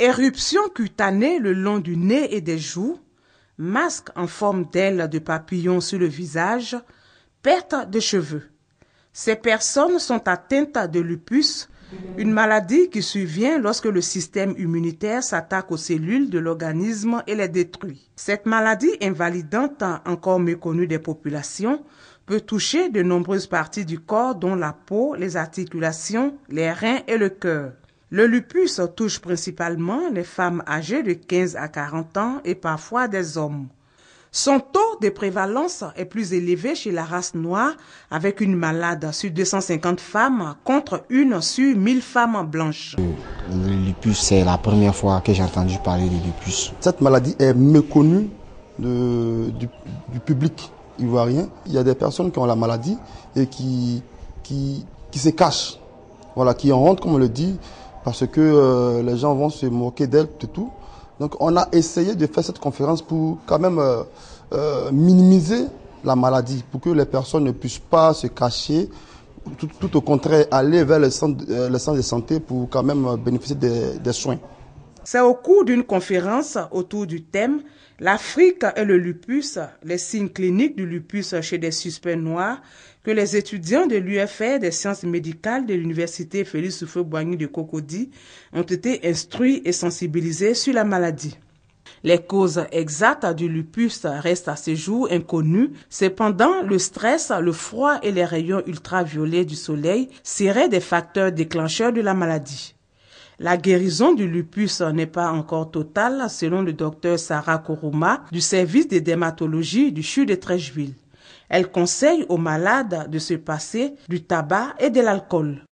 Éruption cutanée le long du nez et des joues, masque en forme d'aile de papillon sur le visage, perte de cheveux. Ces personnes sont atteintes de lupus, une maladie qui survient lorsque le système immunitaire s'attaque aux cellules de l'organisme et les détruit. Cette maladie invalidante, encore méconnue des populations, peut toucher de nombreuses parties du corps dont la peau, les articulations, les reins et le cœur. Le lupus touche principalement les femmes âgées de 15 à 40 ans et parfois des hommes. Son taux de prévalence est plus élevé chez la race noire avec une malade sur 250 femmes contre une sur 1000 femmes blanches. Le lupus, c'est la première fois que j'ai entendu parler du lupus. Cette maladie est méconnue de, du, public ivoirien. Il y a des personnes qui ont la maladie et qui, qui, qui se cachent, voilà, qui en rentrent, comme on le dit, parce que euh, les gens vont se moquer d'elle de tout. Donc on a essayé de faire cette conférence pour quand même euh, euh, minimiser la maladie, pour que les personnes ne puissent pas se cacher, tout, au contraire aller vers le centre, le centre de santé pour quand même bénéficier des soins. C'est au cours d'une conférence autour du thème L'Afrique et le lupus, les signes cliniques du lupus chez des suspects noirs que les étudiants de l'UFR des sciences médicales de l'université Félix Houphouët-Boigny de Cocody ont été instruits et sensibilisés sur la maladie. Les causes exactes du lupus restent à ce jour inconnues. Cependant, le stress, le froid et les rayons ultraviolets du soleil seraient des facteurs déclencheurs de la maladie. La guérison du lupus n'est pas encore totale, selon le docteur Sarah Koruma, du service de dermatologie du CHU de Trècheville. Elle conseille aux malades de se passer du tabac et de l'alcool.